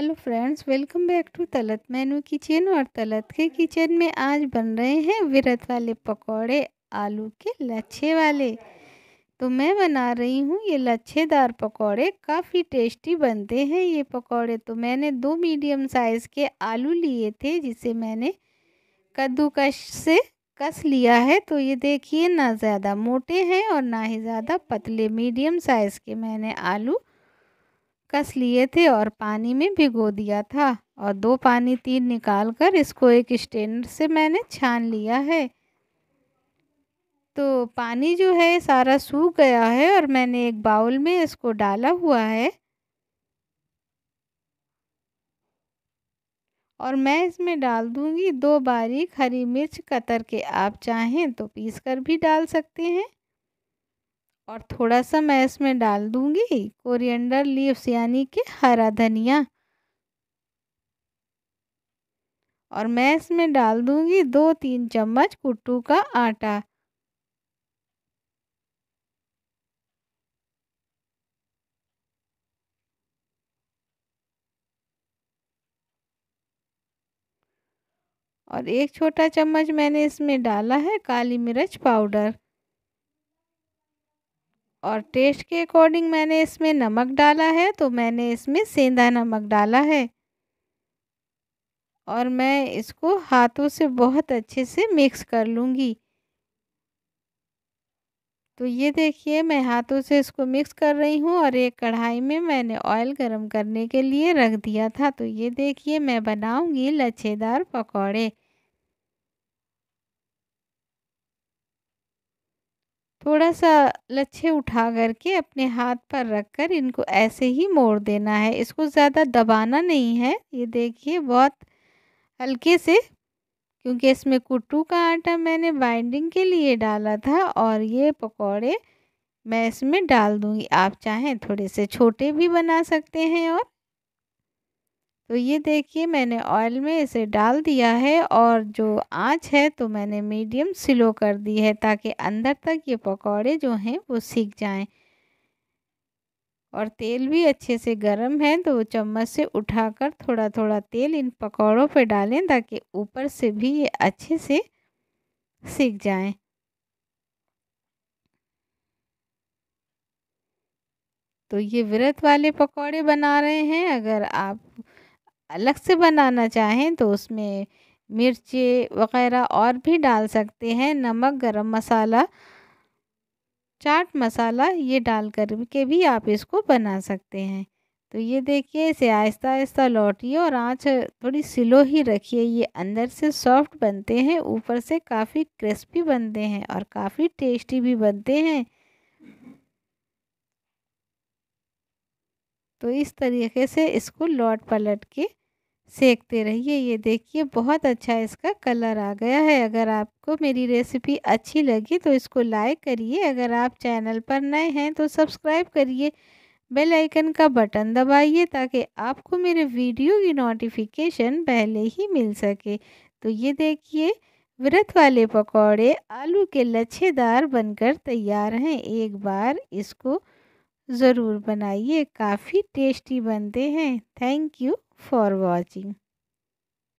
hello friends welcome back to Talat menu kitchen और तलत के kitchen में आज बन रहे हैं व्रत वाले पकौड़े आलू के लच्छे वाले तो मैं बना रही हूँ ये लच्छेदार पकौड़े काफ़ी टेस्टी बनते हैं ये पकौड़े तो मैंने दो मीडियम साइज़ के आलू लिए थे जिसे मैंने कद्दूकश से कस लिया है तो ये देखिए ना ज़्यादा मोटे हैं और ना ही ज़्यादा पतले मीडियम साइज़ के मैंने आलू कस लिए थे और पानी में भिगो दिया था और दो पानी तीन निकाल कर इसको एक स्टेनर से मैंने छान लिया है तो पानी जो है सारा सूख गया है और मैंने एक बाउल में इसको डाला हुआ है और मैं इसमें डाल दूंगी दो बारीक हरी मिर्च कतर के आप चाहें तो पीस कर भी डाल सकते हैं और थोड़ा सा मैं इसमें डाल दूंगी कोरिएंडर लीव्स यानी कि हरा धनिया और मैं इसमें डाल दूंगी दो तीन चम्मच कुट्टू का आटा और एक छोटा चम्मच मैंने इसमें डाला है काली मिर्च पाउडर और टेस्ट के अकॉर्डिंग मैंने इसमें नमक डाला है तो मैंने इसमें सेंधा नमक डाला है और मैं इसको हाथों से बहुत अच्छे से मिक्स कर लूँगी तो ये देखिए मैं हाथों से इसको मिक्स कर रही हूँ और एक कढ़ाई में मैंने ऑयल गरम करने के लिए रख दिया था तो ये देखिए मैं बनाऊँगी लच्छेदार पकौड़े थोड़ा सा लच्छे उठा करके अपने हाथ पर रख कर इनको ऐसे ही मोड़ देना है इसको ज़्यादा दबाना नहीं है ये देखिए बहुत हल्के से क्योंकि इसमें कुट्टू का आटा मैंने बाइंडिंग के लिए डाला था और ये पकौड़े मैं इसमें डाल दूँगी आप चाहें थोड़े से छोटे भी बना सकते हैं और तो ये देखिए मैंने ऑयल में इसे डाल दिया है और जो आंच है तो मैंने मीडियम स्लो कर दी है ताकि अंदर तक ये पकौड़े जो हैं वो सीख जाएं और तेल भी अच्छे से गर्म है तो चम्मच से उठाकर थोड़ा थोड़ा तेल इन पकौड़ों पर डालें ताकि ऊपर से भी ये अच्छे से सीख जाएं तो ये व्रत वाले पकौड़े बना रहे हैं अगर आप अलग से बनाना चाहें तो उसमें मिर्ची वगैरह और भी डाल सकते हैं नमक गरम मसाला चाट मसाला ये डाल कर के भी आप इसको बना सकते हैं तो ये देखिए इसे आहिस्ता आहिस्ता लौटिए और आँच थोड़ी स्लो ही रखिए ये अंदर से सॉफ्ट बनते हैं ऊपर से काफ़ी क्रिस्पी बनते हैं और काफ़ी टेस्टी भी बनते हैं तो इस तरीके से इसको लौट पलट के सेकते रहिए ये देखिए बहुत अच्छा इसका कलर आ गया है अगर आपको मेरी रेसिपी अच्छी लगी तो इसको लाइक करिए अगर आप चैनल पर नए हैं तो सब्सक्राइब करिए बेल आइकन का बटन दबाइए ताकि आपको मेरे वीडियो की नोटिफिकेशन पहले ही मिल सके तो ये देखिए व्रत वाले पकौड़े आलू के लच्छेदार बनकर तैयार हैं एक बार इसको ज़रूर बनाइए काफ़ी टेस्टी बनते हैं थैंक यू फॉर वॉचिंग